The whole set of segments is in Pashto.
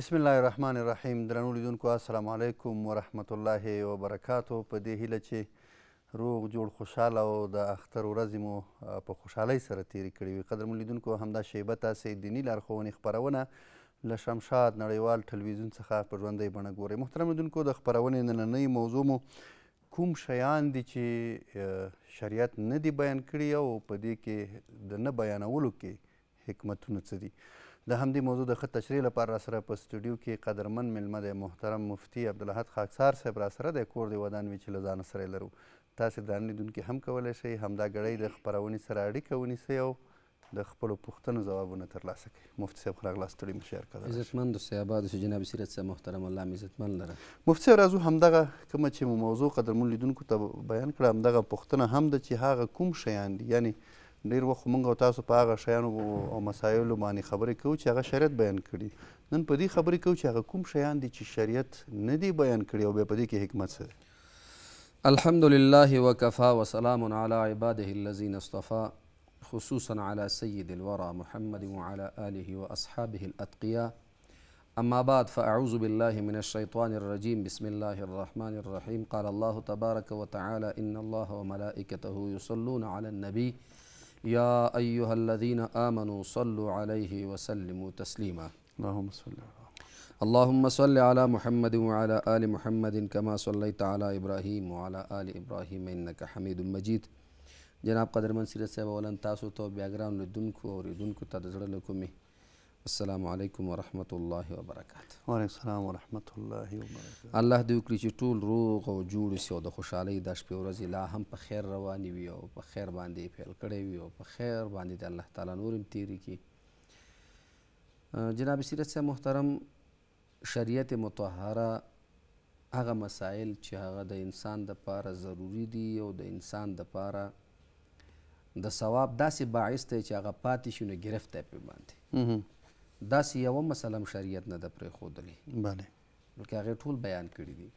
بسم الله الرحمن الرحیم درنو لیدونکو السلام علیکم ورحمت الله وبرکاتو په دې هیله چې روغ جوړ خوشحاله او د اختر ورځې مو په خوشحالۍ سره تیرې کړې وي قدرمن لیدونکو همدا شیبه تاسې دیني لارښوونې خپرونه له شمشاد نړیوال ټلویزیون څخه په ژوندۍ بڼه ګورئ محترم لیدونکو د خپرونې نننۍ موضوع مو کوم شیان دي چې شریعت نه دی بیان کړي او په دې کې د نه بیانولو کې حکمتونه څه دي د همدې موضوع د ښه تشریح لپاره راسره په سټوډیو کې قدرمن میلمه دی محترم مفتي عبدالحد خاکسار صاحب راسره دی کور دی ودان وي چې له ځانه سره یې لرو تاسې درنه لیدونکي هم کولی شئ همدا ګړۍ د خپرونې سره اړیکه ونیسئ او د خپلو پوښتنو ځوابونه ترلاسه کوي مفتي صاحب ښه راغلاست ستړي مشر کړه عزتمن دوستي آباد شو جناب سیرت صاحب محترم الله مې عزتمن لره مفتي صاحب راځو همدغه کومه چې مو موضوع قدرمن لیدونکو ته بیان کړه همدغه پوښتنه هم ده چې هغه کوم شیان دي یعنی ډیر وخت مونږ او تاسو په هغه شیانو او مسایلو باندې خبرې کوو چې هغه شریعت بیان کړي نن په دې خبرې کوو چې هغه کوم شیان دي چې شریعت نه دی بیان کړي او بیا په دې کې حکمت څه الحمد لله وکفا وسلام علی عباده الذین اصطفى خصوصا على سید الورى محمد وعلى آله وأصحابه الأتقياء أما بعد فأعوذ بالله من الشيطان الرجيم بسم الله الرحمن الرحيم قال الله تبارك وتعالى إن الله وملائكته يصلون على النبي یا ایوہ الذین آمنوا صلو علیہ وسلم تسلیما اللہم صلی اللہم صلی علی محمد وعلا آل محمد کما صلیت علی ابراہیم وعلا آل ابراہیم انکا حمید مجید جناب قدر منصیر صاحب اولان تاسو تو بیاگران لدنکو اور لدنکو تدزر لکمی السلام علیکم ورحمت الله وبرکاته وعلیکم السلام ورحمت الله وبرکاته الله دې وکړي چې ټول روغ او جوړ سي او د خوشحالۍ د شپې ورځې لا هم په خیر روانې وي او په خیر باندې پیل کړی وي او په خیر باندې د الله تعالی نور هم تیری کړي جناب سیرت صاحب محترم شریعت مطهره هغه مسائل چې هغه د انسان د پاره ضروری دي او د انسان د پاره د ثواب داسې باعث دی چې هغه پاتې شي نو گرفت دی پې باندې داسې یوه مسله هم شریعت نه ده پرېښودلې بلې بلکې هغې ټول بیان کړي دي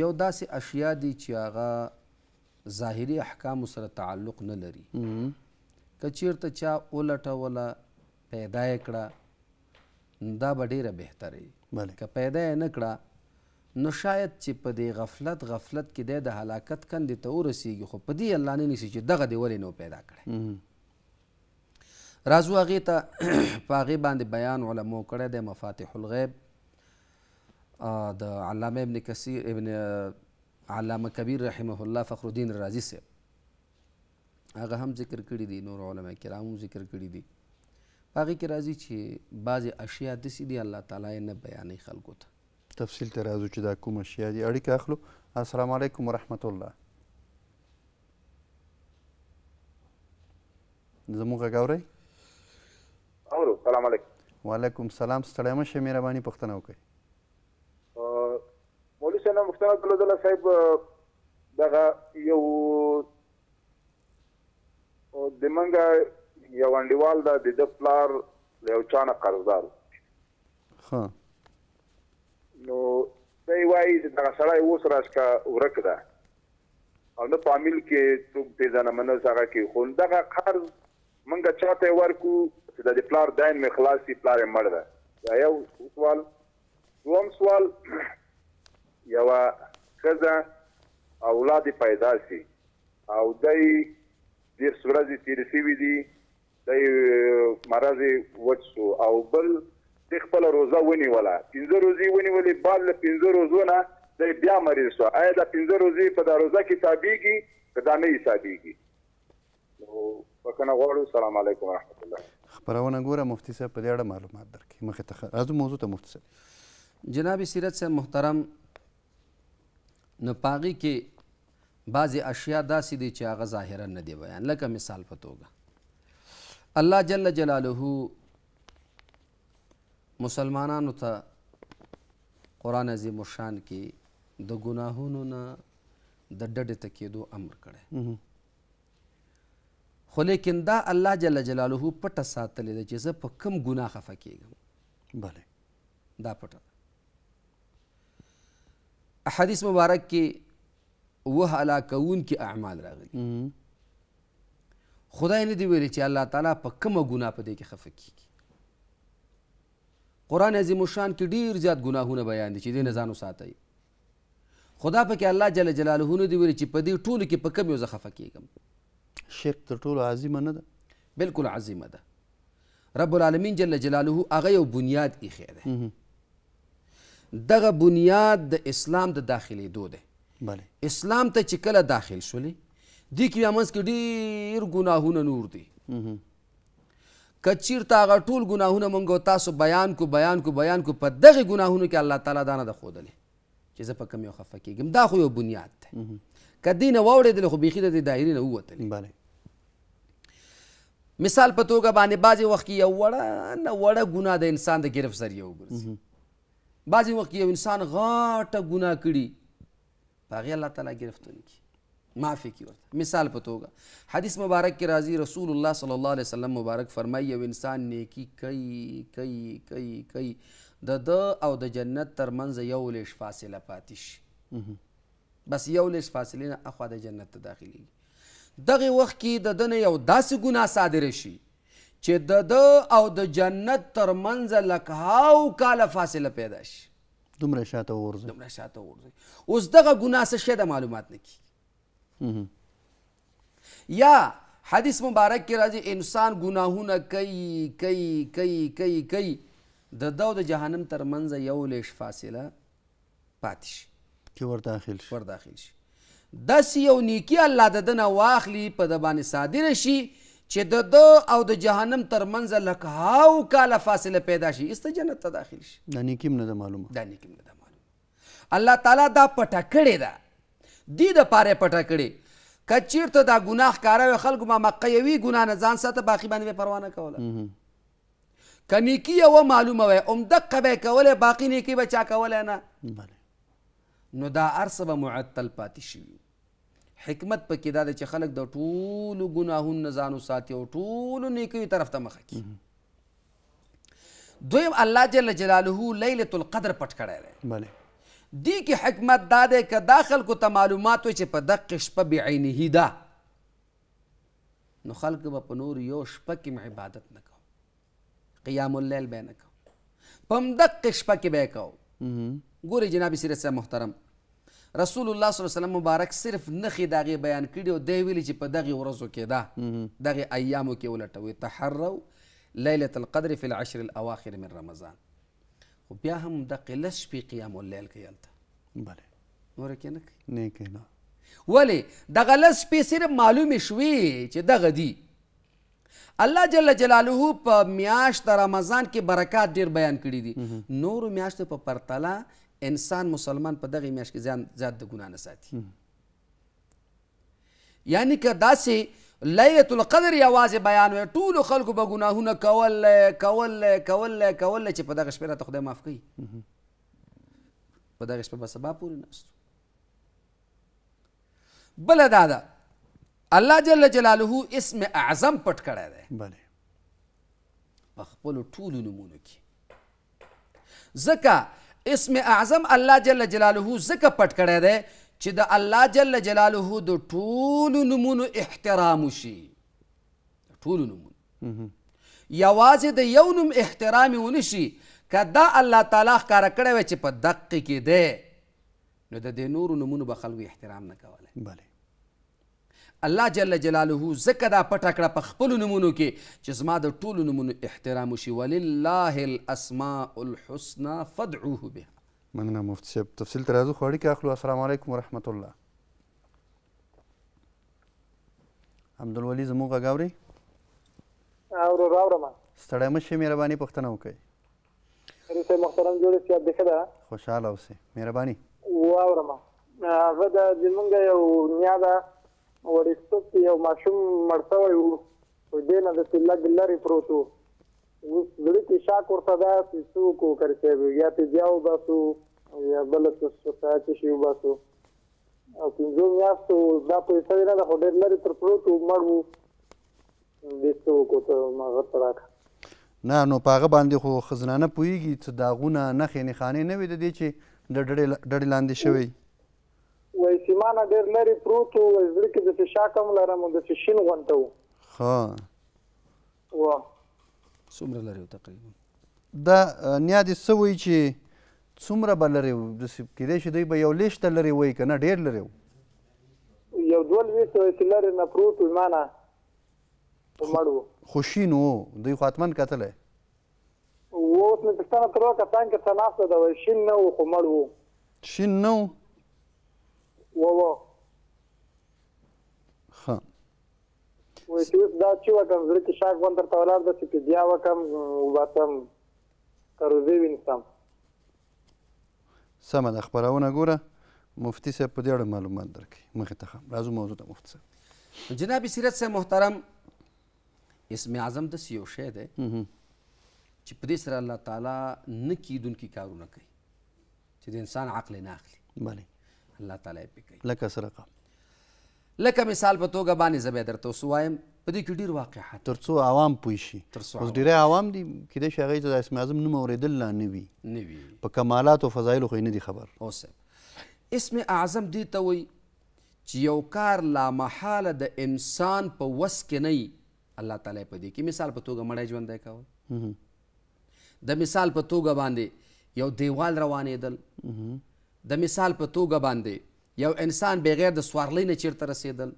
یو داسې اشیا دي چې هغه ظاهري احکامو سره تعلق نه لري که چیرته چا ولټوله پیدا یې کړه دا به ډېره بهتره وي که پیدا یې نه کړه نو شاید چې په دې غفلت غفلت کې دی د هلاکت کندې ته ورسیږي خو په دې الله نه نیسي چې دغه دې ولې نو پیدا کړی راځو هغې ته په هغې باندې بیان علمو کړی دی مفاتح الغیب د علامه ابن کثیر ابن علامه کبیر رحمه الله فخر الدین رازی صاحب هغه هم ذکر کړي دي نور علما کرام ذکر کړي دي هغه کې راځي چې بعض اشیاء د سیدی الله تعالی نه بیانې خلکو ته تفصیل ته راځو چې دا کوم اشیاء دي اړیکه اخلو السلام علیکم ورحمت الله زموږ غاوري اورو سلام علیکم وعلیکم سلام ستړی مشه مهرباني پښتنه وکړئ مولوی صاحب مختار الله تعالی صاحب دغه یو د منګه یو انډیوال دا د د پلار یو چانه قرضدار ها نو دی وایي چې دا سړی اوس راشکا ورک ده او نو په عامل کې څوک پیژنه منل څنګه کې خوندغه قرض منګه چاته ورکو چې د پلار دایم مې خلاص دي پلار یې مړ ده دا یو سوال دوم سوال یو ښځه اولاد پیدا شي او دای ډیر سورځي تیر شوی دی دای مرض وڅو او بل د خپل روزه ونیوله پنځه روزي ونیولې بال له پنځه روزونه د بیا مریض شو آیا د پنځه روزي په د روزه کې تابعږي که دا نه حسابېږي نو پکنه غواړو سلام علیکم ورحمت الله خپرونه ګوره مفتي صاحب په دې اړه معلومات درکړي مخې ته راځو موضوع ته مفتي صاحب جناب سیرت صاحب محترم نو پاغي کې بعضې اشیا داسې دي چې هغه ظاهرا نه دی بیان لکه مثال په توګه الله جل جلاله مسلمانانو ته قرآن عظیم الشان کې د ګناهونو نه د ډډې ته کېدو امر کړی خو لیکن دا الله جل جلاله پټه ساتلې ده چې زه په کوم ګناه خفه کیږم بله دا پټه احادیث مبارک کې وه هلاکون کې اعمال راغلي خدای نه دی ویلي چې الله تعالی په کومه ګناه په دې کې خفه کیږي قرآن عظیم شان کې ډیر زیات ګناهونه بیان دي چې دې نه ځان وساتئ خدا پکې الله جل جلاله نه دی ویلي چې په دې ټولو کې په کوم یو زه خفه کیږم شرک تر ټولو عظیمه نه ده بلکل عظیمه ده رب العالمین جل جلاله هغه یو بنیاد ایښی دی دغه بنیاد د اسلام د داخلېدو دی بله اسلام ته چې کله داخل شولې دې کې بیا منځ کې ډېر ګناهونه نور دي که چیرته هغه ټول ګناهونه موږ تاسو بیان کو بیان کو بیان کو په دغه ګناهونو کې الله تعالی دا نه ده ښودلې چې زه په کوم یو خفه کېږم دا خو یو بنیاد دی که دې نه واوړېدلې خو بیخي د دې دایرې نه ووتلې مثال په توګه باندې بعضې وخت کې یو وړه نه وړه ګناه د انسان د ګرف ذریعه وګرځي بعضې وخت کې یو انسان غاټه ګناه کړي په هغې الله تعالی ګرفتن کړي معافی کی ورته مثال په توګه حدیث مبارک کې راځي رسول الله صلی الله علیه وسلم مبارک فرمایي یو انسان نیکی کوي کوي کوي کوي د د او د جنت تر منځ یو لیش فاصله پاتې شي بس یو لیش فاصلې نه اخوا د جنت ته داخلیږي دغه وخت کې د دنه یو داسې ګناه صادر شي چې د د او د جنت ترمنځ لکهاو کاله فاصله پیدا شي دومره شاته ورځي دومره شاته ورځي اوس دغه ګناه څه شی د معلومات نه کی یا حدیث مبارک کې راځي انسان ګناهونه کوي کوي کوي کوي کوي د دو د جهنم ترمنځ یو لیش فاصله پاتې شي چې ور داخل شي ور داخل شي داسې یو نیکی الله د دنه واخلي په د باندې صادره شي چې د دو او د جهنم ترمنځ لکه هاو کاله فاصله پیدا شي است جنت ته داخل شي دا نیکی نه د معلومه دا نیکی نه د معلومه الله تعالی دا پټه کړې ده دې د پاره پټه کړې کچیر ته دا ګناه کاروي خلکو ما مقیوي ګناه نه ځان ساته باقي باندې پروا نه کوله کنیکی و معلومه وای اوم دقه به کوله باقی نیکی به چا کوله نه بله نو دا ارسه به معطل پاتې شي حکمت په کې دا ده چې خلک د ټولو ګناهونو نه ځان وساتي او ټولو نیکیو طرف ته مخه کړي دویم الله جل جلاله لیلة القدر پټ کړی دی بله دی کې حکمت دا دی که دا خلکو ته معلومات وي چې په دقې شپه بعینه ده نو خلک به په نور یو شپه کې عبادت نه کوو قیام اللیل به نه کوو په همدقې شپه کې به یې کوو ګوري جناب سیرت صاحب محترم رسول الله صلی الله علیه وسلم مبارک صرف نخې د هغې بیان کړي او دی ویلي چې په دغې ورځو کې ده دغې ایامو کې ولټوئ تحرو لیلة القدر فی العشر الاواخر من رمضان خو بیا هم دقې لس شپې قیام اللیل کوي هلته بله نوره کې نه کوي نه کوي نه ولې دغه لس شپې صرف معلومې شوې چې دغه دي الله جل جلاله په میاشت رمضان کې برکات ډیر بیان کړي دي نورو میاشتو په پرتله انسان مسلمان په دغه میاش کې ځان زیات د ګنا نه ساتي یعنی که داسې لیلۃ القدر یوازې بیان وي ټولو خلکو به ګناهونه کول کول کول کول چې په دغه شپه راته خدای معاف کوي په دغه شپه به سبا پورې ناستو بله دا ده الله جل جلاله اسم اعظم پټ کړی دی بله په خپلو ټولو نومونو کې ځکه اسم اعظم الله جل جلاله زکه پټ کړی دی چې د الله جل جلاله د ټولو نمونو احترام وشي ټولو نمونو یوازې د یو نوم احترام ونشي که دا الله تعالی ښکاره کړی وی چې په دقې کې دی نو د دې نورو نومونو به خلکو احترام نه کولی بله الله جل جلاله زکه دا پټه کړه په خپلو نومونو کې چې زما د ټولو نومونو احترام وشي ولله الاسماء الحسنى فادعوه بها مننه مفتي صاحب تفصیل ته راځو خو اړیکه اخلو السلام علیکم ورحمت الله عبدالولي زموږ غږ اوري اورم اورم ستړی مه شئ مهرباني پوښتنه وکړئ صاحب محترم جوړې صاحب ښه ده خوشحاله اوسئ مهرباني واورم هغه د زمونږ یو نیا ده وړیستوب کې یو ماشوم مړ شوی و خو دې نه داسې لږ لرې پروت و اوس زړه کې شاک ورته دا چې څوک وکړ چې یا فدیه وباسو یا بله څه څه شي وباسو او پنځو میاشتو دا پیسه نه ده خو ډېر لرې تر پروت و مړ و دې څه وکړو ته هغه ته راکړه نه نو پاغه باندې خو خزنانه پویږي چې داغونه نخې نخانې نه وي د دې چې ډډې لاندې شوی ما ډیر لري پروت و زړه کې د شاکم لرم د شین غونته و ها وا څومره لري تقریبا دا نیادي سوي چې څومره به لري د کېدای شي دوی به یو لیش ته لري وای کنه ډیر لري یو دول ویس لري نه پروت و ما نه مړو خوشینو دوی خاتمن قتل و اوس نو پښتنه تر وکه څنګه څناخته دا شین نو خو مړو شین نو Вова. ها وای چې دا چې وکم زه کې شاک وندر ته ولاړ د چې بیا وکم وباتم کاروزی وینم سم د خبرونه ګوره مفتی صاحب په دې اړه معلومات درکې مخې ته خم راځو موضوع ته مفتی صاحب جناب سیرت صاحب محترم اسم اعظم د سیو شه ده چې په دې سره الله تعالی نه کیدونکي کارونه کوي چې د انسان عقل نه اخلي بله الله تعالی پې کوي لکه سرقه لکه مثال په توګه باندې زبې درته وسوایم په دې کې ډیر واقعات ترڅو عوام پوه شي اوس ډیری عوام دي کېدای شي هغوی ته د اسم اعظم نوم اورېدل لا نه وي نه وي په کمالات او فضایلو خو یې نه دي خبر اوس اسم اعظم دې ته وایي چې یو کار لامحاله د انسان په وس کې نه الله تعالی په دې کې مثال په توګه مړی ژوندی کول د مثال په توګه باندې یو دیوال روانېدل د مثال په توګه باندې یو انسان بغیر د سوارلۍ نه چیرته رسیدل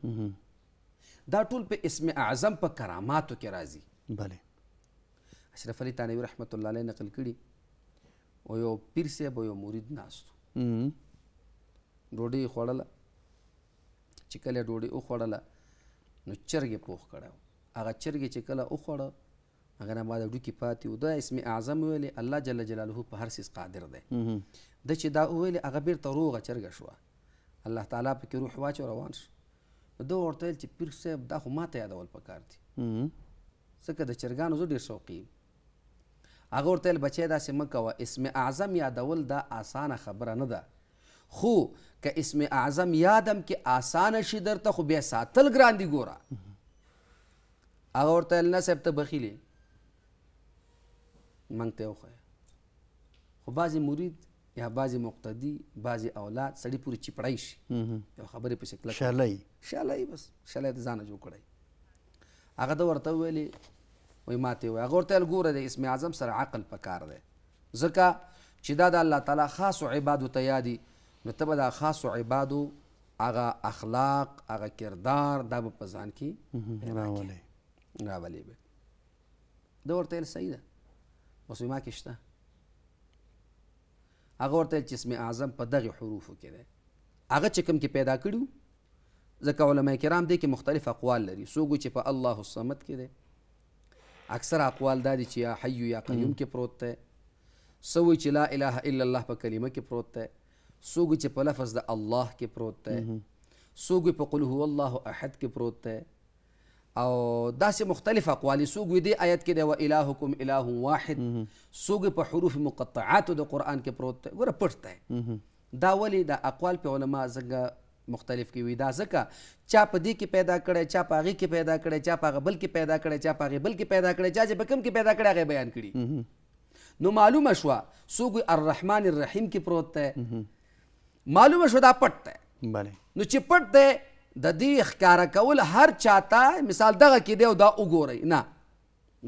دا ټول په اسم اعظم په کراماتو کې راځي بله اشرف علي تانوي رحمت الله علیه نقل کړي او یو پیر صاحب یو مرید ناست ډوډۍ خوړله چې کله ډوډۍ وخوړله نو چرګې پوخ کړی هغه چرګې چې کله وخوړه هغه نه بعد ډوکی پاتې و دا اسم اعظم ویلی الله جل جلاله په هر سیس قادر دی د چې دا ویلی هغه بیرته روغه چرګه شوه الله تعالی پکې روح واچو روان شو نو ده ورته ویل چې پیر صاحب دا خو ماته یادول پکار دي ځکه د چرګانو زه ډېر شوقي هغه ورته ویل بچی داسې مه کوه اسم اعظم یادول دا اسانه خبره نه ده خو که اسم اعظم یادم کې اسانه شي درته خو بیا ساتل ګران دي ګوره هغه ورته ویل نه صاحب ته بخیلې منګ ته وخوایه خو بعضې مرید یا بعضې مقتدي بعضې اولاد سړي پورې چپړی شي یو خبرې پسې کلک شالی شالی بس شالی ته ځانه جوړ کړی هغه ده ورته وویلې وایي ما ته یې وایي هغه ورته ویل ګوره د اسم اعظم سره عقل پکار دی ځکه چې دا د الله تعالی خاصو عبادو ته یادي نو ته به دا خاصو عبادو هغه اخلاق هغه کردار دا به په ځان کې راولې راولې به ده ورته ویل صحیح ده اوس ما کې شته هغه ورته چې اسم اعظم په دغه حروفو کې دی هغه چې کوم کې پیدا کړو ځکه علما کرام دی کې مختلف اقوال لري څوک چې په الله الصمد کې دی اکثر اقوال دا دي چې یا حی یا قیوم کې پروت دی سوی چې لا اله الا الله په کلمه کې پروت دی څوک چې په لفظ د الله کې پروت دی څوک په قل هو الله احد کې پروت دی او داسې مختلف اقوال سوګ دی آیت کې دی و الهکم اله واحد سوګ په حروف مقطعات د قران کې پروت دی ګوره پټ دی دا ولی دا اقوال په علما زګه مختلف کې وی دا زکه چا په دې کې پیدا کړي چا په هغه کې پیدا کړي چا په بل کې پیدا کړي چا په بل کې پیدا کړي چا چې په کم کې پیدا کړي هغه بیان کړي نو معلومه شو سوګ الرحمن الرحیم کې پروت دی معلومه شو دا پټ دی نو چې پټ دی د دې ښکارا کول هر چاته مثال دغه کې دی او دا وګورئ نه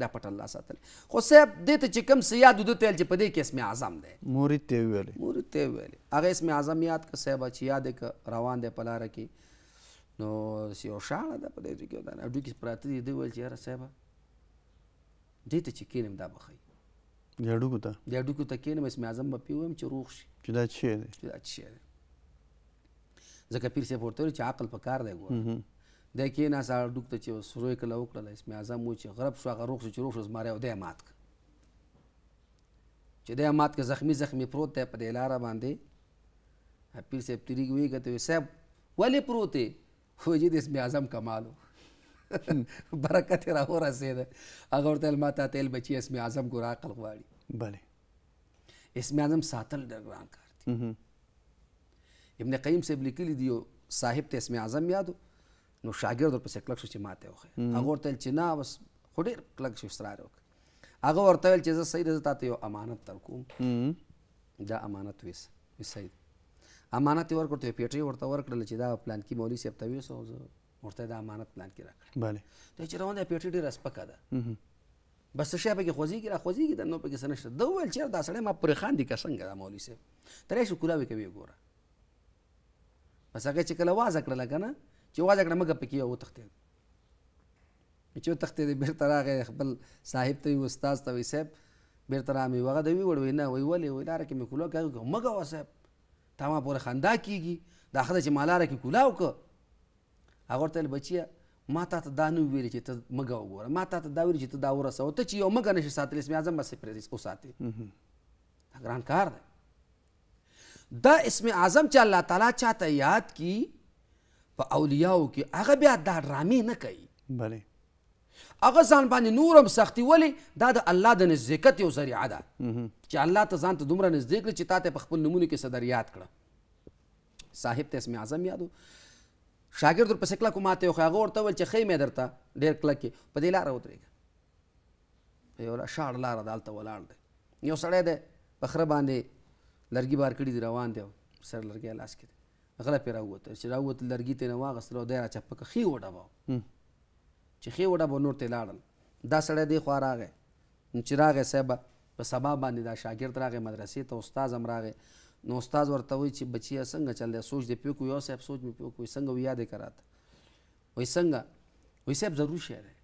دا پټ الله ساتل خو صاحب دې ته چې کوم سیاد د تل چې په دې کې اسم اعظم دی مورید ته ویل مورید ته ویل هغه اسم اعظم یاد ک صاحب چې یاد ک روان دی پلار کې نو سی او شاله ده په دې کې دا نه ډوکی پراته دی دی ول چې یاره صاحب دې ته چې کینم دا بخي یاډو کو ته یاډو کو ته کینم اسم اعظم په پیوم چې روغ شي چې دا چی دی چې دا چی دی ځکه پیر صاحب ورته چې عقل په کار دی ګوره دی کېناست هغه ډوک ته چې سروی کله وکړله اسم اعظم و چې غرب شو هغه روغ شو چې روغ شو زما ری او دی مات کړه چې دی مات که زخمی زخمی پروت دی په دې لاره باندې پیر صاحب تېرېږي ویږه ته وایي صاحب ولې پروت دی وایي د اسم اعظم کمال و برکت یې راورسېده هغه ورته ویل ما تا ته ویل بچي اسم اعظم ګوره عقل غواړي بلې اسم اعظم ساتل ډېر ګران کار دی ابن قیم صاحب لیکلي دي صاحب ته اسم اعظم یادو نو شاګرد ورپسې کلک شو چې ماته وخه هغه ورته چې نه بس خو ډېر کلک شو اصرار وکړ هغه ورته ویل چې زه صحیح زه تاته یو امانت درکوم دا امانت ویس صحیح امانت یې ورکړ ته پیټري ورته ورکړل چې دا پلان کې مولوي صاحب ته ویسو ورته دا امانت پلان کې راکړ بله ته چې روان دی پیټري ډېر سپکه ده بس څه پکې خوځېږي را خوځېږي دا نو پکې څه نشته ده وویل چې دا سړی ما پرې خاندي که څنګه دا مولوي صاحب ترې شو کولاوې کوي ګوره بس هغه چې کله وازه کړله که نه چې وازه کړه مګه پکې وتښتېد چې وتښتېد بېرته راغی خپل صاحب ته وي استاد ته وي صاحب بېرته راغی هغه د وی وړ وینا وی ولې وی لاره کې مې کولاو کړه مګه وه صاحب تا ما پورې خندا کېږي دا ښه ده چې ما لاره کې کولاو که هغه ورته ویل بچیه ما تا ته دا نه ویل چې ته مګه وګوره ما تا ته دا ویل چې ته دا ورسوه ته چې یو مګه نشي ساتلی اسمې اعظم بس پرې وساتې دا ګران کار دی دا اسم اعظم چې الله تعالی چاته یاد کی په اولیاو کې هغه بیا دا ډرامې نه کوي بله هغه ځان باندې نورم سختی ولی دا د الله د نزدېکت یو ذریعه ده چې الله ته ځان ته دومره نزدې کړي چې تا ته په خپل نمونه کې صدر یاد کړه صاحب ته اسم اعظم یادو شاګرد ورپسې کلک وماته یو هغه ورته وویل چې ښی مې درته ډېر کلک یې په دې لاره ودرېږه په یو شاړ لاره دالته ولاړ دی یو سړی دی په خره باندې لرګي بار کړي دي روان دی سر لرګي لاس کې غلا پیرا وته چې راوته لرګي ته نه واغسل او دایره چپ کې خي وډا وو چې خي وډا وو نور ته لاړل دا سړی دی خو راغې چې راغې صاحب په سبا باندې دا شاګرد راغې مدرسې ته استاد هم راغې نو استاد ورته وای چې بچیا څنګه چل دی سوچ دی پیو کو یو صاحب سوچ می پیو کو څنګه یادې کرات وای څنګه وای صاحب ضرور شعر دی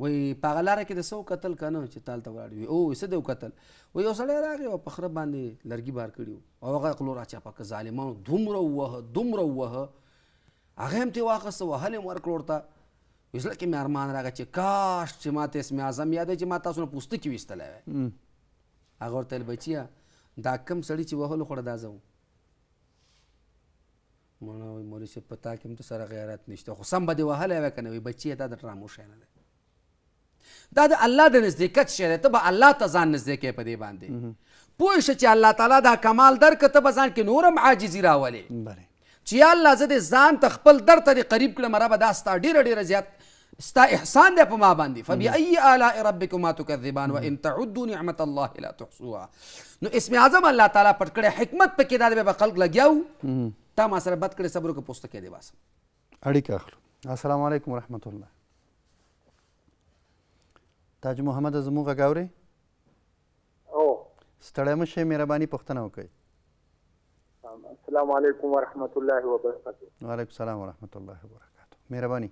وای په غلاره کې د سو قتل کنه چې تال ته ولاړ وي او څه دی قتل وای یو سړی راغی او په خره باندې لرګي بار کړیو او هغه قلور اچا پک ظالمانو دومره وه دومره وه هغه هم ته واخص وهل مر کړورتا وسله کې مې ارمان راغی چې کاش چې ماته اسم اعظم یادې چې ما تاسو نه پوښتنه کې وستلې هغه ورته بچیا دا کم سړی چې وهل خوړ دا زو مونږ وای مورې چې پتا کې هم ته سره غیرت نشته خو سم به دی وهلې وکنه وي بچی دا درته راموشه نه دا د الله د نزدېکت شی دی ته به الله ته ځان نزدې کوې په دې باندې پوه شه چې الله تعالی دا کمال درکړه ته به ځان کې نور هم عاجزي راولې چې یا الله زه دې ځان ته خپل در ته دې قریب کړم ربه دا ستا ډېره ډېره زیات ستا احسان دی په ما باندې فبأي آلاء ربكما تكذبان وان تعدوا نعمة الله لا تحصوها نو اسم اعظم الله تعالی پټ کړی حکمت پکې دا دی به خلق لګیاو تا ما سره بد کړی صبر وکړه پوسته کې دی باسم اړیکه اخلو السلام علیکم ورحمة الله تاج محمد زموږ غږ اوري او ستړی مه شئ مهرباني پوښتنه وکړئ السلام علیکم ورحمت الله وبرکاته وعلیکم السلام ورحمت الله وبرکاته مهرباني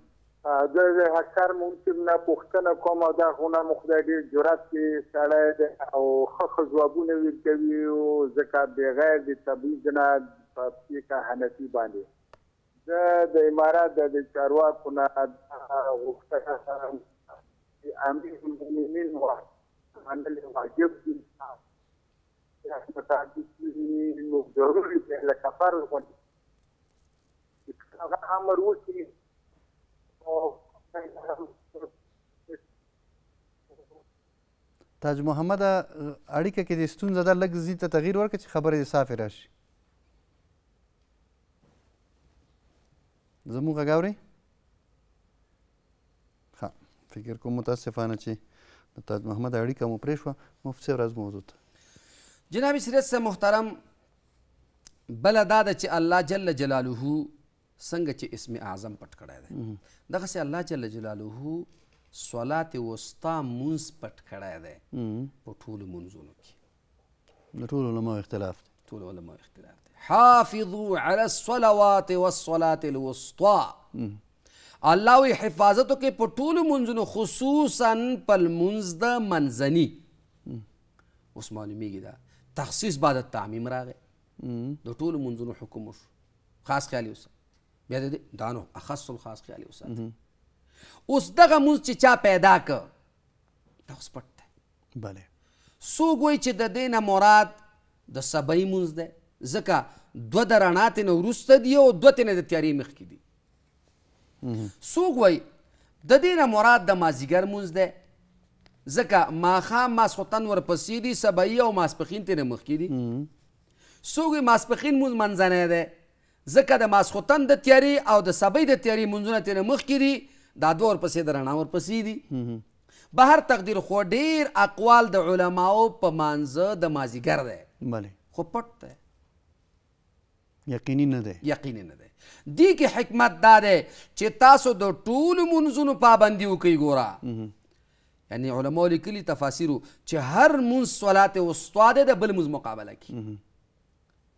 د هکر ممکن نه پوښتنه کوم دا خونه مخدای ډیر جرأت کې سړی او خخ ځوابونه ورکوي او ځکه بغیر د تبعیض نه په فقہ حنفي باندې د امارات د چارواکو نه غوښتنه امیر المؤمنین و منل واجب دي دا متعدد نو ضروري ده لکه فرض غوندي هغه امر وشي او تاج محمد اړیکه کې د ستونزې د لګ زی ته تغییر ورکړي چې خبره صافه راشي زموږ غاوري فکر کوم متاسفانه چې د تاج محمد اړیکه مو پرې شوه مفتي ورځ موضوع ته جناب سیرت صاحب محترم بله دا ده چې الله جل جلاله څنګه چې اسم اعظم پټ کړی دی دغسې الله جل جلاله صلات وسطا مونځ پټ کړی دی په ټولو مونځونو کې د ټولو علماو اختلاف دی ټولو علماو اختلاف دی حافظوا علی الصلوات والصلاه الوسطا الله وی حفاظتو کې په ټولو منځونو خصوصا په لمونځ د منځني اوس معلومیږي دا تخصیص بعد تعمیم راغی د ټولو منځونو حکم وشو خاص خیالي اوسه بیا د دا نو اخص الخاص خیالي اوسه اوس دغه مونځ چې چا پیدا کړ دا اوس پټ دی بله څوک وایي چې د دې نه مراد د سبعي مونځ دی ځکه دوه د رڼا ترنه وروسته دي او دوه ترنه د تیارې مخکې دي څوک وایي د دې نه مراد د مازیګر مونځ دی ځکه ماښام ماسخوتن ورپسې دي سبایي او ماسپخین ترې مخکې دي څوک یې ماسپخین مونځ منځنی دی ځکه د ماسخوتن د تیارې او د سبۍ د تیارې مونځونه ترې مخکې دي دا دوه ورپسې د رڼا ورپسې دي بهر تقدیر خو ډیر اقوال د علماو په مانزه د مازیګر دی خو پټ دی یقیني نه دی یقیني نه دی دې کې حکمت دا دی چې تاسو د ټولو منځونو پابندي وکئ ګوره یعنی علماو لیکلي تفاسیرو چې هر منځ صلات وسطا دی د بل منځ مقابله کې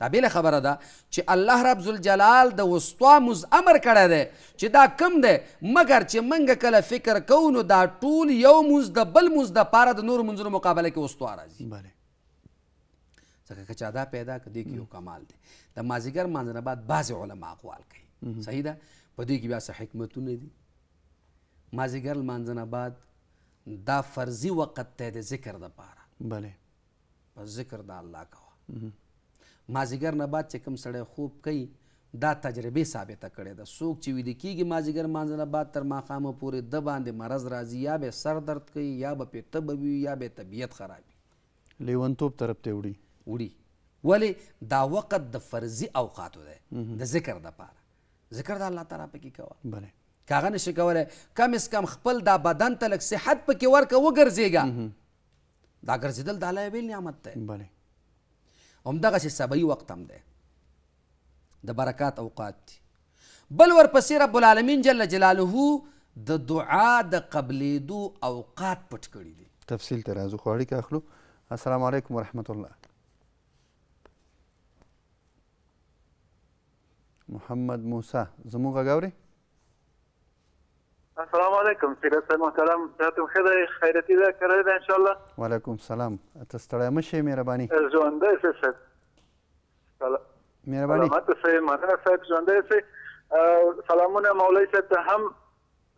دا بله خبره ده چې الله رب ذوالجلال د وسطا منځ امر کړی دی چې دا کم دی مګر چې موږ کله فکر کوو نو دا ټول یو منځ د بل منځ دپاره د نورو منځونو مقابله کې وسطا راځي ځکه که چا دا پیدا کړي کې یو کمال دی د مازیګر مانځ نه بعد بعض علما اقوال کوي صحیح ده په دې کې بیا څه حکمتونه دي مازیګر لمانځ نه بعد دا فرضي وخت ته د ذکر د پاره بله په ذکر د الله کوه مازیګر نه بعد چې کوم سړی خوب کوي دا تجربه ثابته کړې ده څوک چې ویده کیږي مازیګر مانځه نه بعد تر ماښامه پورې د باندې مرض راځي یا به سر درد کوي یا به پیته به وي یا به طبیعت خرابي لیونتوب طرف ته وړي وړي ولې دا وقت د فرضي اوقاتو دی د ذکر دپاره ذکر د الله تعالی پکې کوه بله که هغه نشي کولی کم از کم خپل دا بدن ته لږ صحت پکې ورکه وګرځېږه دا ګرځېدل د الله یو بېل نعمت دی بله همدغسې سبعي وقت هم دی د برکات اوقات دي بل ورپسې رب العالمین جل جلاله د دعا د قبلېدو اوقات پټ کړي دي تفصیل ته راځو خو اړیکه اخلو السلام علیکم ورحمت الله محمد موسی زموږ غاوري السلام علیکم سیرت صاحب محترم تاسو خدای خیرتی ده کړی ده ان شاء الله وعلیکم سلام تاسو ستړی مشه مهرباني ژوند دې څه څه مهرباني ماته سه ماته صاحب ژوند دې سه سلامونه مولوی صاحب ته هم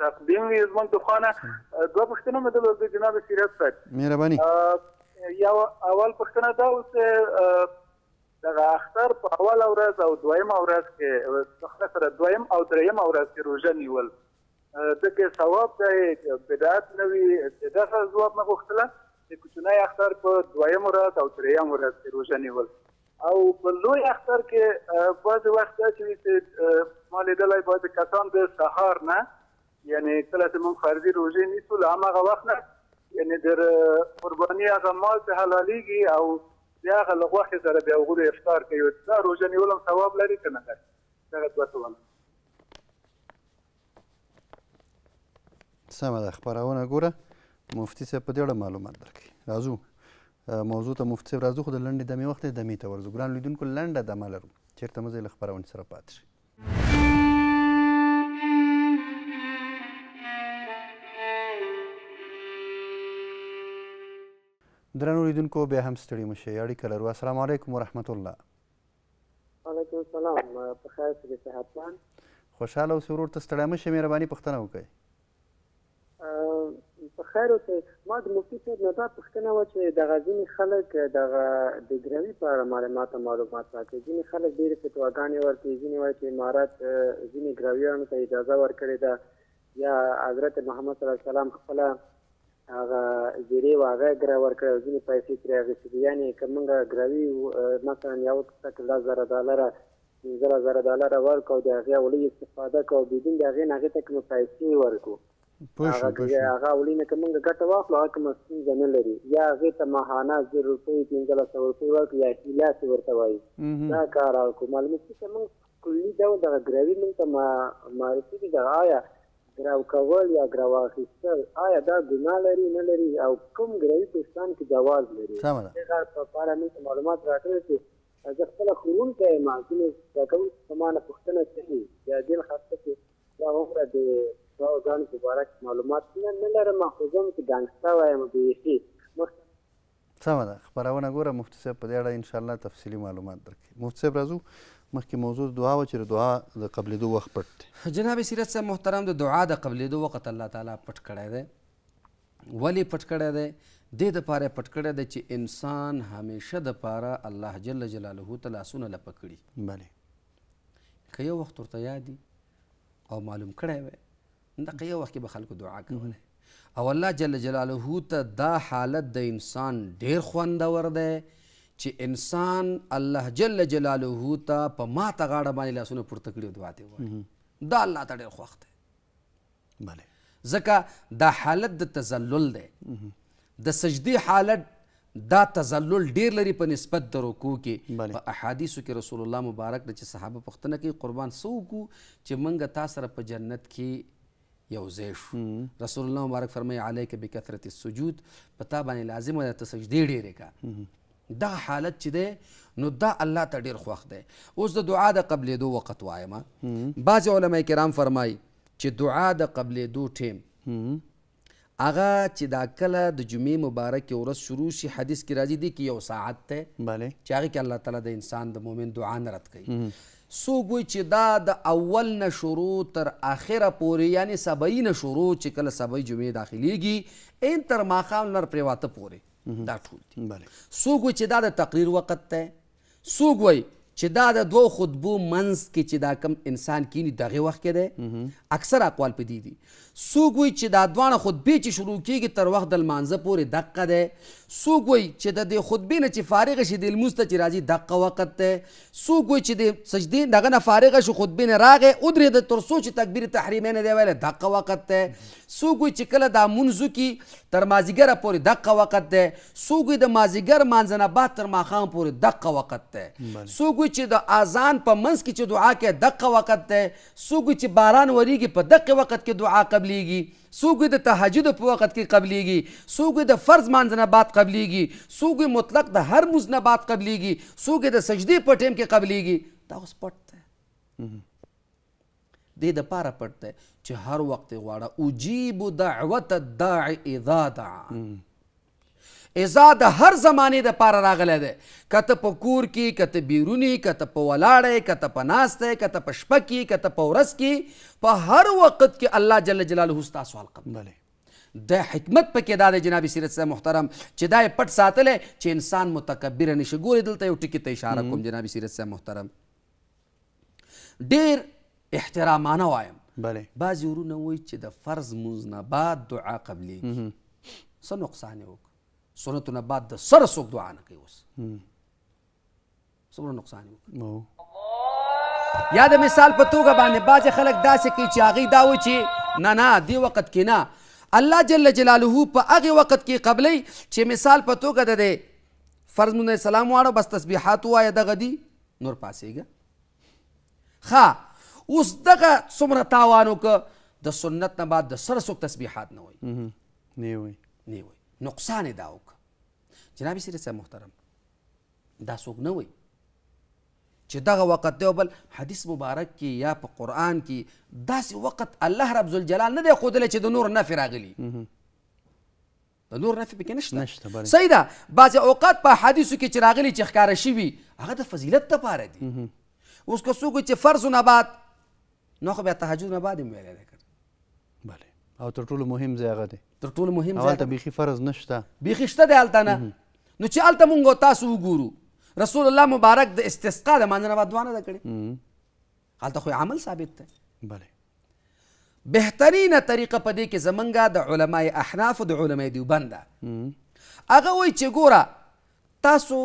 تقدیم وي زمون د خوانه دوه پښتنه مده د جناب سیرت صاحب مهرباني یو اول پښتنه دا اوس دغه اختر په اوله ورځ او دویمه ورځ کې سره دویم او دریمه ورځ کې روژه نیول دغه ثواب دی بدعت نه وي دغه ثواب نه غوښتله چې کوچنی اختر په دویم ورځ او دریم ورځ کې روژه نیول او په لوی اختر کې بعض وخت چې مال دلای بعض کسان د سهار نه یعنی کله چې موږ فرضي روژه نیسو هغه وخت نه یعنی در قرباني هغه مال ته حلاليږي او بیا هغه لغوخې سره بیا وګورو افطار کوي دا روژه نیول هم ثواب لري که نه لري دغه دوه سوالونه سمه ده خپرونه ګوره مفتي صاحب په دې اړه معلومات درکوي راځو موضوع ته مفتي صاحب راځو خو د لنډې دمې وخت دی دمې ته ورځو ګران لیدونکو لنډه دمه لرو چېرته مه ځئ له خپرونې سره پاتې شئ درنو لیدونکو بیا هم ستړي مشه اړیکه لرو السلام علیکم ورحمت الله وعلیکم السلام په خیر سره صحت مند خوشاله او سرور ته ستړي مشه مهرباني پښتنه وکړئ په خیر اوسې ما د مفتي صاحب نه دا پښتنه و چې د غزنی خلک د د ګروي په اړه معلومات معلومات راکړي ځینې خلک ډېرې فتواګانې ورکړي ځینې وایي چې امارات ځینې ګرویانو ته اجازه ورکړې ده یا حضرت محمد صلی الله علیه وسلم خپله هغه زیرې واغه ګرا ورکړ او ځینې پیسې ترې اخیستې دي یعنې که موږ ګراوي مثلا یو کسه که زره ډالره پنځه زره ډالره ورکړو د هغې اولۍ استفاده کوو بېدین د هغې نه هغې ته کومې پیسې ورکړو هغه اولۍ نه که موږ ګټه واخلو هغه کومه ستونزه نه لري یا هغې ته ماهانه زر روپۍ پنځلس سوه روپۍ ورکړو یا ایلاسې ورته وایي دا کار وکړو معلوماتي ته موږ کلي ډول دغه ګراوي موږ ته معرفي دي دغه آیا ګراو کول یا ګراو اخیستل آیا دا ګناه لري نه لري او کوم ګرایي په اسلام کې جواز لري دا په اړه مې معلومات راکړل چې زه خپل خورون کې معلومه دا کوم سمانه پښتنه شي یا دل خاصه کې دا عمره د او ځان مبارک معلومات نه نه لرم مخزم چې ګانګستا وایم به شي سمه ده خبرونه ګوره مفتي صاحب په دې اړه ان شاء الله تفصیلي معلومات درکړي مفتي صاحب راځو مخکې موضوع دعا و چې دعا د قبلېدو وخت پټ دی جناب سیرت صاحب محترم د دعا د قبلېدو وخت الله تعالی پټ کړی دی ولې پټ کړی دی دې دپاره پټ کړی دی چې انسان همیشه دپاره الله جل جلاله ته لاسونه لپه کړي بلې که یو وخت ورته یادي او معلوم کړی وی همدغه یو وخت کې به خلکو دعا کوله او الله جل جلاله ته دا حالت د انسان ډیر خوندور دی چې انسان الله جل جلاله ته په ما ته غاړه باندې لاسونه پورته کړي دعا دی وایي دا الله ته ډېر خوښ دی بله ځکه دا حالت د تزلل دی د سجدي حالت دا تزلل ډیر لري په نسبت د رکوع کې په احادیثو کې رسول الله مبارک د چې صحابه پوښتنه کوي قربان سو کو چې منګه تا سره په جنت کې یو ځای شو رسول الله مبارک فرمایي علیک بکثرت السجود په تا باندې لازم ده ته سجدې ډیرې کا دا حالت چې دی نو دا الله ته ډیر خوښ دی اوس د دعا د قبلېدو وخت وایم بعضې علما کرام فرمایي چې دعا د قبلېدو ټیم هغه چې دا کله د جمعې مبارکې ورځ شروع شي حدیث کې راځي دی کې یو ساعت دی بله چې هغې کې الله تعالی د انسان د مؤمن دعا نه رد کوي څوک وایي چې دا د اول نه شروع تر آخره پورې یعنی سبعی نه شروع چې کله سبعی جمعې داخلیږي ان تر ماښام لمر پرېواته پورې دا ټول دي څوک وایي چې دا د تقریر وخت دی څوک وایي چې دا د دوو خطبو منځ کې چې دا کم انسان کینی دغه وخت کې دی اکثر اقوال په دی دي څوک وایي چې دا دواړه خطبې چې شروع کیږي تر وخت د لمانځه پورې دقه دی څوک وایي چې د دې خطبې نه چې فارغه شي د لمونځ ته چې راځي دقه وخت دی څوک وایي چې د سجدې دغه نه فارغه شو خطبې نه راغی ودرېده تر څو چې تکبیر تحریمې نه دی ویلی دقه وخت دی څوک وایي چې کله دا مونځو کې تر مازیګره پورې دقه وخت دی څوک وایي د مازیګر مانځه نه بعد تر ماښام پورې دقه وخت دی څوک وایي چې د اذان په منځ کې چې دعا کوي دقه وخت دی څوک وایي چې باران وریږي په دقه وخت کې دعا کوي قبليږي څوک د تهجد په وخت کې قبليږي څوک د فرض مانځ نه بعد قبليږي څوک مطلق د هر موز نه بعد قبليږي څوک د سجدي په ټیم کې قبليږي دا اوس پټ دی دې د پاره پټ دی چې هر وخت غواړه اجيب دعوه الداع اذا دعا ایزا د هر زمانه د پاره راغلی دی کته په کور کې کته بیرونی کته په ولاړې کته په ناستې کته په شپه کې کته په ورځ کې په هر وخت کې الله جل جلاله ستاسو حلقه بله د حکمت پکې دا د جناب سیرت صاحب محترم چې دا یې پټ ساتلی چې انسان متکبر نشي ګورې دلته یو ټکي ته اشاره کوم جناب سیرت صاحب محترم ډیر احترامانه وایم بله بعضې ورونه وایي چې د فرض مونځ نه بعد دعا قبلیږي څه نقصان یې وکړو سنتونه بعد د سره څوک دعا نه کوي اوس څومره نقصان یې یا د مثال په توګه باندې بعضې خلک داسې کوي چې هغې دا وایي چې نه نه دې وخت کې نه الله جل جلاله په هغې وخت کې قبلی چې مثال په توګه د دی فرض مونږ سلام واړو بس تسبیحات ووایه دغه دي نور پاسېږه ښه اوس دغه څومره تاوان وکړه د سنت نه بعد د سره څوک تسبیحات نه وایي نه وایي نه وایي نقصان یې دا وکړه جناب سید صاحب محترم دا څوک نه وایي چې دغه وقت دی بل حدیث مبارک کې یا په قرآن کې داسې وقت الله رب ذوالجلال نه دی ښودلی چې د نور نفې راغلي د نور نفې پکې نشته صحیح ده بعضې اوقات په حدیثو کې چې راغلي چې ښکاره شوي هغه د فضیلت دپاره دي اوس که څوک چې فرض نه بعد نو خو بیا تهجد نه بعد هم ویلی دی او تر ټولو مهم ځای هغه دی تر ټولو مهم ځای هلته بیخي فرض نشته بیخي شته دی هلته نه نو چې هلته مونږ تاسو وګورو رسول الله مبارک د استسقا د مانځه نه بعد دوه نه ده کړې هلته خو عمل ثابت دی بله بهترینه طریقه په دې کې زمونږ د علماء احناف او د علماء دیوبند هغه وایي چې ګوره تاسو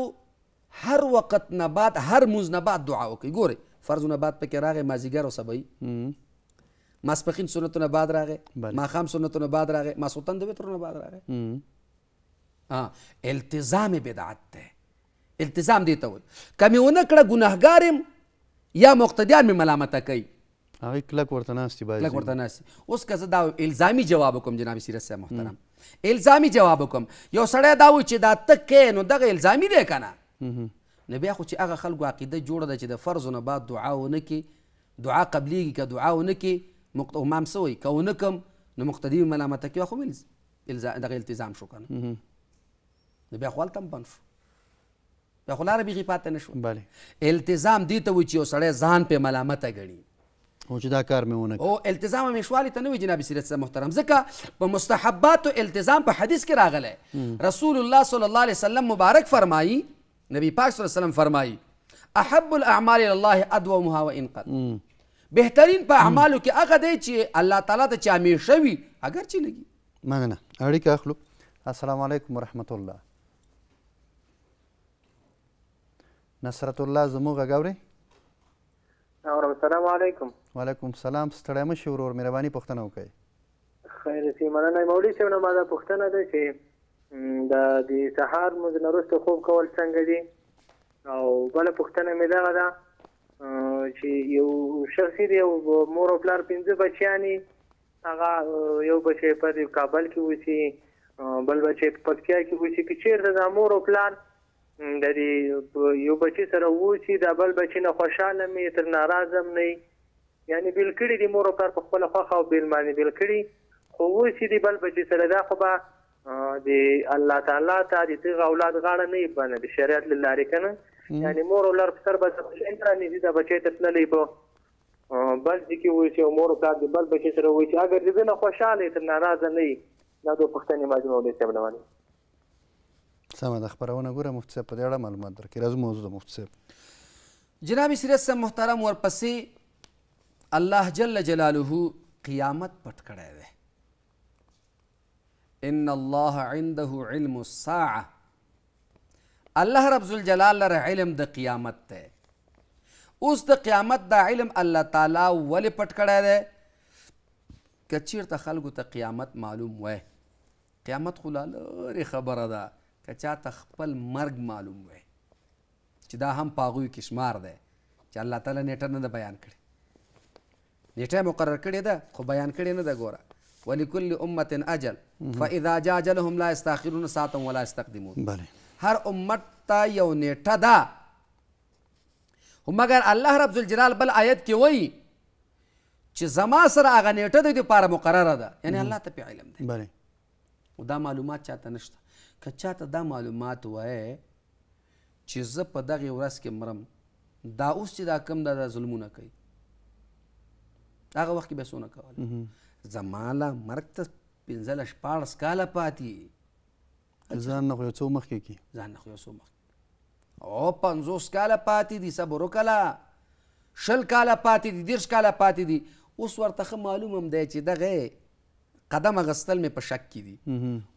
هر وخت نه بعد هر مونځ نه بعد دعا وکړئ ګورئ فرض نه بعد پکې راغی مازیګر او سبای ماسپخین سنتونه بعد راغې ماخام سنتونه بعد راغې ماسوتن د وترونه بعد راغې ها التزام بدعت ته التزام دی ته وي کمی ونه کړه ګناهګارم یا مقتدیان می ملامت کوي هغه کلک ورته ناستي باید کلک ورته ناستي اوس که زه دا الزامي جواب کوم جناب سیرت صاحب محترم الزامي جواب کوم یو سړی دا وي چې دا ته کې نو دغه الزامي دی کنه نو بیا خو چې هغه خلکو عقیده جوړه ده چې د فرض نه بعد دعا ونه کې دعا قبلیږي که دعا ونه کې امام څه وایي که ونه کم نو مقتدي ملامته کوي خو دغه التزام شو که نه نو بیا خو هلته هم بند شو بیا خو لاره بیخي پاتې نه شوه التزام دې ته وایي چې یو سړی ځان پې ملامته ګڼي او چې دا کار مې ونه او التزام همیشوالي ته نه وي جناب سیرت صاحب محترم ځکه په مستحباتو التزام په حدیث کې راغلی رسول الله صلی الله علیه وسلم مبارک فرمایي نبی پاک صلی الله علیه وسلم فرمایي احب الاعمال الى الله ادومها وان قل بهترین په اعمالو کې هغه دی چې الله تعالی ته چې همیشه وي اگر چې لګي مننه اړیکه اخلو السلام علیکم ورحمت الله نصرت الله زموږ غږ اورئ اورم السلام علیکم وعلیکم السلام ستړی مه شئ ورور مهرباني پوښتنه وکړئ خیر سي مننه مولوي صاحب نه ما دا پوښتنه ده چې د د سهار مونځ نه وروسته خوب کول څنګه دي او بله پوښتنه مې دغه ده چې یو شخصي دی او مور او پلار پنځه بچیانی هغه یو بچی په کابل کې وسی بل بچی په پکتیا کې وسی چې چیرته د مور او پلار د دې یو بچی سره وسی د بل بچی نه خوشاله مې تر ناراضه مې یعنی بل کړي د مور او پلار په خپل خوخه او بل معنی بل کړي خو وسی د بل بچی سره دا خو به د الله تعالی ته د اولاد غاړه نه باندې شریعت لاره کنه یعنی مور او لار پر به انت را نږدې د بچی ته تللی په بل ځکه وایي چې مور او پلار د بل بچی سره وایي چې اگر دې نه خوشاله ته ناراضه نه وي دا د پښتني مجموعه دې څه بلواني سمه د خبرونه ګوره مفتی صاحب په دې اړه معلومات درکړي راځو موضوع د مفتی صاحب جناب سیرت صاحب محترم ورپسې الله جل جلاله قیامت پټ کړی دی ان الله عنده علم الساعه الله رب الجلال لره علم د قیامت ته اوس د قیامت دا علم الله تعالی ولې پټ کړی دی که چیرته خلکو ته قیامت معلوم وای قیامت خو لا لرې خبره ده که چاته خپل مرګ معلوم وای چې دا هم په هغوی کې شمار دی چې الله تعالی نیټه نه ده بیان کړې نیټه مقرر کړې ده خو بیان کړې نه ده ګوره ولکل امه اجل فاذا جاء اجلهم لا يستاخرون ساعه ولا يستقدمون بله هر امت ته یو نیټه ده مګر الله رب الجلال بل آیت کې وایي چې زما سره هغه نیټه د لپاره مقرره ده یعنی الله ته په علم دی بله دا معلومات چاته نشته که چاته دا معلومات وایه چې زه په دغه ورځ کې مرم دا اوس چې دا کم دا, دا ظلمونه کوي هغه وخت کې بیا څونه کول زما له مرګ ته پنځله شپاړس کاله پاتې ځان نه خو یو څه مخکې کی ځان نه خو یو څه مخکې او پنځوس کاله پاتې دي صبر وکړه شل کاله پاتې دي دېرش کاله پاتې دي اوس ورته ښه معلوم هم دی چې دغه قدم اغستل مې په شک کې دي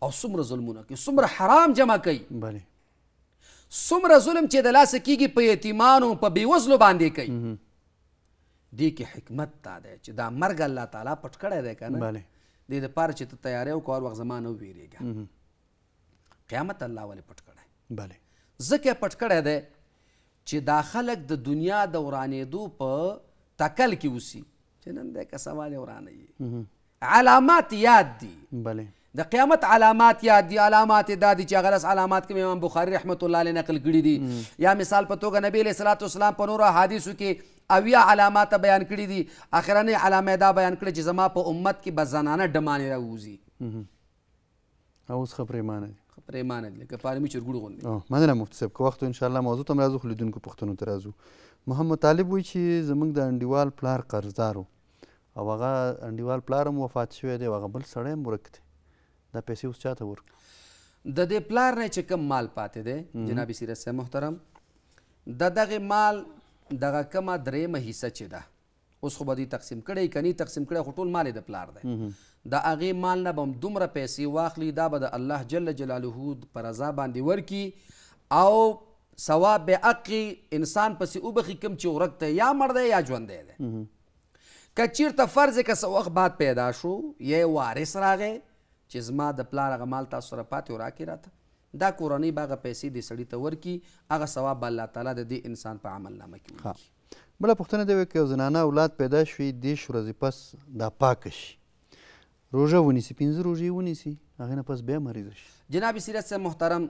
او څومره ظلمونه کوي څومره حرام جمع کوي بله څومره ظلم چې د لاسه کېږي په یتیمانو په بېوزلو باندې کوي دې کې حکمت تا دی چې دا مرګ الله تعالی پټ کړی دی که نه دې دپاره چې ته تیاری وکړه هر وخت زما نه وویرېږه قیامت الله ولې پټ کړی بله ځکه پټ کړی دی چې دا خلک د دنیا د ورانېدو په تکل کې اوسي چې نن دی که سبا دې ورانوي علامات یاد دي بله د قیامت علامات یا دی علامات دا دي چې هغه لس علامات کوم امام بخاري رحمت الله علیه نقل کړي دي یا مثال په توګه نبی علیه صلات والسلام په نورو حدیثو کې اویا علامات بیان کړي دي اخرنۍ علامه دا بیان کړي چې زما په امت کې به زنانه ډمانې راووځي او اوس خبرې مانه پریمانه دي لکه پاره می چرګوړ غوندي مننه مفتي صاحب که وخت ان شاء الله موضوع ته راځو خلیدونکو پښتنو ته راځو محمد طالب وایي چې زمونږ د انډیوال پلار قرضدارو او هغه انډیوال پلار هم وفات شوی دی هغه بل سړی هم ورک دی دا پیسې اوس چاته ورک د دې پلار نه چې کم مال پاتې دی جناب سیرت صاحب محترم د دغه مال دغه کمه درېمه حصه چې ده اوس خو به دوی تقسیم کړی که نه تقسیم کړی خو ټول مال د پلار دی د هغې مال نه به هم دومره پیسې واخلي دا به د الله جل جلاله په رضا باندې ورکي او ثواب به حقي انسان پسې وبخي کوم چې ورک دی یا مړ دی یا ژوندی دی که چیرته فرض که څه وخت بعد پیدا شو یا وارث راغی چې زما د پلار هغه مال تاسو سره پاتې راکړي راته دا کورنۍ به هغه پیسې دې سړي ته ورکړي هغه ثواب به الله تعالی د دې انسان په عمل نامه کې ورکړي بله پوښتنه دا وي که یو زنانه اولاد پیدا شوي دېرش ورځې پس دا پاکه شي روژه ونیسي پنځه روژې ونیسي هغې نه پس بیا مریضه شي جناب سیرت صاحب محترم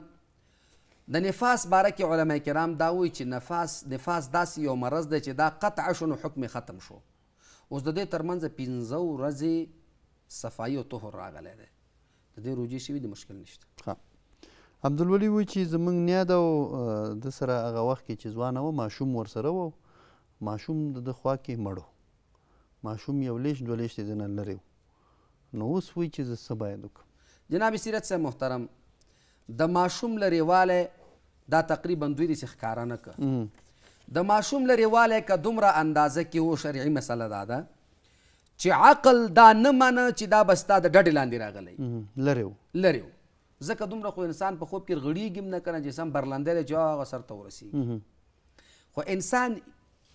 د نفاس باره کې علما کرام دا وایي چې نفاس نفاس داسې یو مرض دی چې دا قطع شو نو حکم ختم شو اوس د دې ترمنځ پنځه ورځې صفایي او طهر راغلی دی د دې روجې شوي د مشکل نشته ښه عبدالولي وایي چې زموږ نیا ده او د سره هغه وخت کې چې ځوانه وه ماشوم ورسره وه ماشوم د د خوا کې مړو ماشوم یو لیش دوه لیش دې نه لري نو اوس وی چې زه څه باید وکړم جناب سیرت صاحب محترم د ماشوم لرېوالی دا تقریبا دوی دې ښکاره نه که د ماشوم لرېوالی که دومره اندازه کې و شرعي مسله دا ده چې عقل دا نه منه چې دا به ستا د ډډې لاندې راغلی لرې و لرې و ځکه دومره خو انسان په خوب کې رغړېږي هم نه کنه چې سم برلندی دی چې هغه سرته ورسېږي خو انسان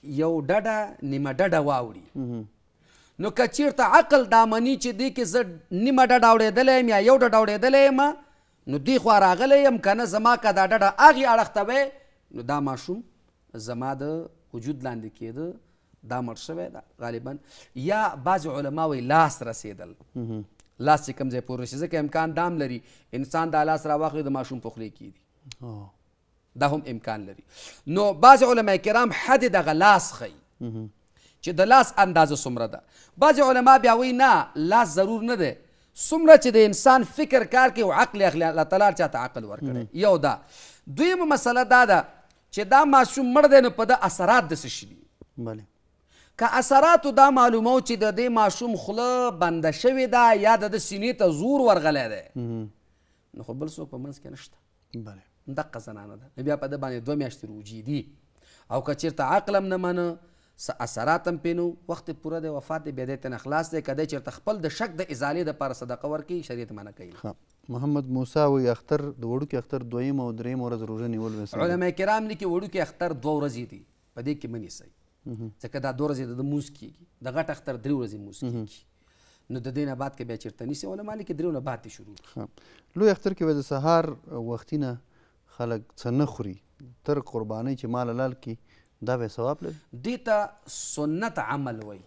یو ډډه نیمه ډډه واوړي نو که چیرته عقل دا مني چې دی کې زه نیمه ډډه اوړېدلی یم یا یو ډډه اوړېدلی یم نو دی خوا راغلی یم که نه زما که دا ډډه هغې اړخ ته وی نو دا ماشوم زما د وجود لاندې کېده دا مړ شوی ده غالبا یا بعضې علما وایي لاس رسېدل لاس چې کوم ځای پورې شي ځکه امکان دام لري انسان دا لاس راواخلي د ماشوم په خولې کېږدي دا هم امکان لري نو بعض علما کرام حد دغه لاس خي چې د لاس اندازه څومره ده بعض علما بیا وایي نه لاس ضرور نه دی څومره چې د انسان فکر کار کوي او عقل اخلي الله تعالی چاته عقل ورکړی یو دا دویمه مسله دا ده چې دا ماشوم مړ دی نو په ده اثرات دسه شي بله که اثراتو دا معلومو چې د دې ماشوم خوله بنده شوې ده یا د ده سینې ته زور ورغلی دی نو خو بل څوک په منځ کې نشته بله دقه زنانه ده نو بیا په ده باندې دوه میاشتې روجې دي او که چېرته عقل هم نه منه څه اثرات هم پینو وخت پوره دی وفات دی بیا دی ترنه خلاص دی که دی چېرته خپل د شک د ازالې دپاره صدقه ورکوي شریعت منع کوي محمد موسی وی اختر د وړوکي اختر دویم او دریم ورځ روژه نیول علما کرام لیکي وړوکي اختر دوه ورځې دي په دې کې منی صحیح ځکه دا دوه ورځې د موز کېږي د غټ اختر درې ورځې موز کېږي نو د دې نه بعد کې بیا چېرته نیسي علما لیکي درې نه بعد شروع لوی اختر کې به د سهار وختینه خلک څه نه خوري تر قربانۍ چې مال حلال کړي دا به ثواب لري دې ته سنت عمل وای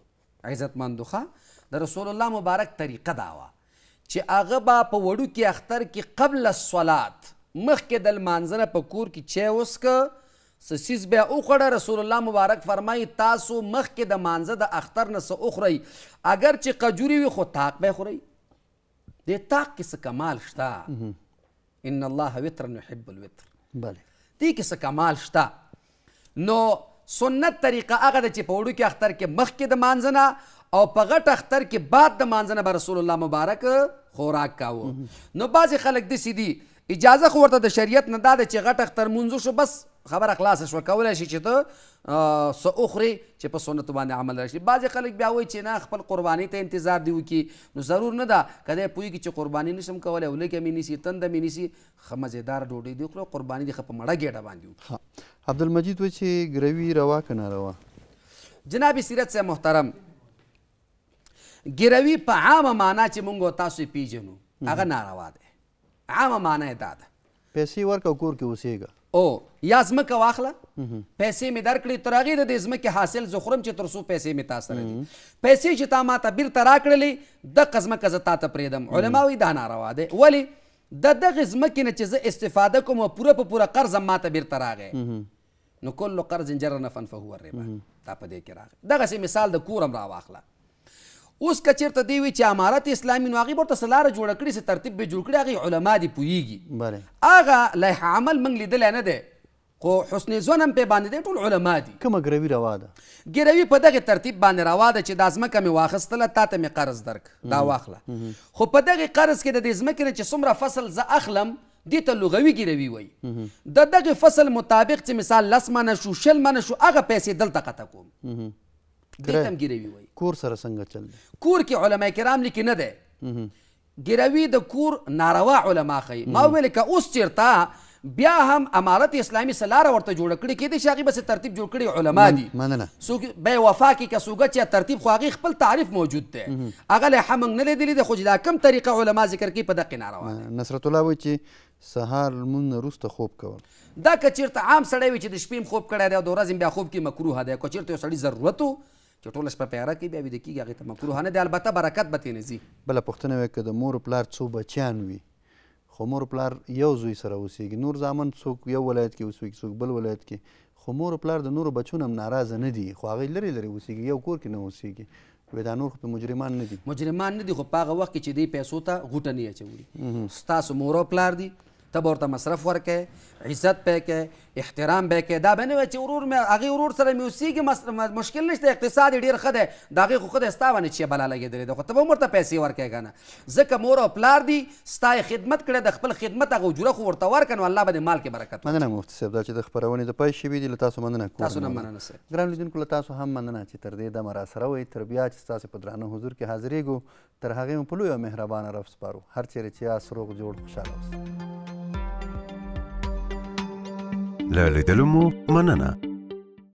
عزتمندو ښه د رسول الله مبارک طریقه دا وه چې هغه به په وړو کې اختر کې قبل الصلات مخکې د لمانځنه په کور کې چای وڅکه سسیز بیا اوخړه رسول الله مبارک فرمای تاسو مخکې د مانزه د اختر نه څه اخرئ اگر چې قجوري وي خو تاق به خورئ د تاق کې څه کمال شته ان الله وتر يحب الوتر بله دې کې څه کمال شته نو سنت طریقه هغه چې په وړو کې اختر کې مخکې د مانځنه او په غټ اختر کې بعد د مانځنه به رسول الله مبارک خوراک کاوه نو بعضې خلک داسې دي اجازه خو ورته د شریعت نه دا ده چې غټ اختر مونځو شو بس خبره خلاصه شوه کولی شي چې ته څه وخورې چې په سنتو باندې عمل راشي بعضې خلک بیا وایي چې نه خپل قربانۍ ته انتظار دی وکړي نو ضرور نه ده که دی پوهېږي چې قرباني نشم کولی او لږه مې نیسي تنده مې نیسي ښه مزېداره ډوډۍ دې وخوره قرباني دې ښه په مړه ګېډه باندې وکړي عبدالمجید وایي چې ګروي روا که ناروا جناب سیرت صاحب محترم ګروي په عامه معنا چې موږ تاسو پیژنو هغه ناروا دی عامه معنا یې دا ده پیسې ورکه کور کې اوسېږه او یا ځمکه واخله پیسې مې درکړې تر هغې د دې ځمکې حاصل زه خورم چې تر څو پیسې مې تا سره دي پیسې چې تا ماته بیرته راکړلې دقه ځمکه زه تا ته پرېږدم علما وایي دا ناروا دی ولې د دغې ځمکې نه چې زه استفاده کوم پوره په پوره قرض ماته بیرته راغی نو کل قرض جر نفن فهو الربا دا په دې کې راغی دغسې مثال د کورم راواخله اوس که چیرته دی وي چې امارت اسلامي نو هغې به ورته څه لاره جوړه کړي څه ترتیب به جوړ کړي هغې علما دي پوهېږي هغه لایحه عمل موږ لیدلی نه دی خو حسن ظن هم پې باندې دی ټول علما دي کومه ګروي روا ده ګروي په دغه ترتیب باندې روا ده چې دا ځمکه مې واخیستله تا ته مې قرض درک دا واخله خو په دغه قرض کې د دې ځمکې نه چې څومره فصل زه اخلم دې ته لغوي ګروي وایي د دغه فصل مطابق چې مثال لس منه شو شل منه شو هغه پیسې دلته قطع کوم دې ته هم ګروي وایي کور سره څنګه چل دی کور کې علما کرام لیکي نه دی ګیروي د کور ناروا علما ښیي ما وویل که اوس چېرته بیا هم امارت اسلامي څه لاره ورته جوړه کړې کېدای شي هغې بسې ترتیب جوړ کړي علما دي مننه څوک بیا وفا کې که سوګت یا ترتیب خو هغې خپل تعریف موجود دی هغه لا هم موږ نه لیدلی دی خو چې دا کم طریقه علما ذکر کوي په دقې ناروا نصرت الله وایي چې سهار لمونځ نه وروسته خوب کول دا که چېرته عام سړی وي چې د شپې خوب کړی دی او د ورځې بیا خوب کې مکروه دی که چېرته یو سړي ضرورت چې ټول شپه پیاره کوي بیا ویده کېږي هغې ته مکروه نه دی البته برکت به ترې نه بله پوښتنه وایي که د مور پلار څو بچیان وي خو مور پلار یو زوی سره اوسېږي نور زامن څوک یو ولایت کې اوسېږي څوک بل ولایت کې خو مور پلار د نورو بچونو هم ناراضه نه دي خو هغوی لرې لرې اوسېږي یو کور کې نه اوسېږي وې دا نور خو مجرمان نه دي مجرمان نه دي خو په هغه وخت کې چې دوی پیسو ته غوټه نه اچولي ستاسو مور او پلار دي ته به ورته مصرف ورکې عزت به کې احترام به کې دا به نه وایي چې ورور مې هغې ورور سره مې اوسېږي مشکل نشته اقتصاد یې ډېر ښه دی د هغې خو ښه دی ستا باندې چې بلا لګېدلې ده خو ته به هم ورته پیسې ورکې که نه ځکه مور او پلار دي ستا یې خدمت کړی د خپل خدمت هغه اجوره خو ورته ورکړه نو الله به دې مال کې برکت مننه مفتي صاحب دا چې د خپرونې د پای شوي دي له تاسو مننه تاسو نه مننه صاحب ګران لیدونکو له تاسو هم مننه چې تر دې دمه را سره وئ تر بیا چې ستاسې په درانه حضور کې حاضرېږو تر هغې مو په لوی او مهربانه رب سپارو هر چیرې چې یاست روغ جوړ خوشحاله اوسئ له لیدلو مو مننه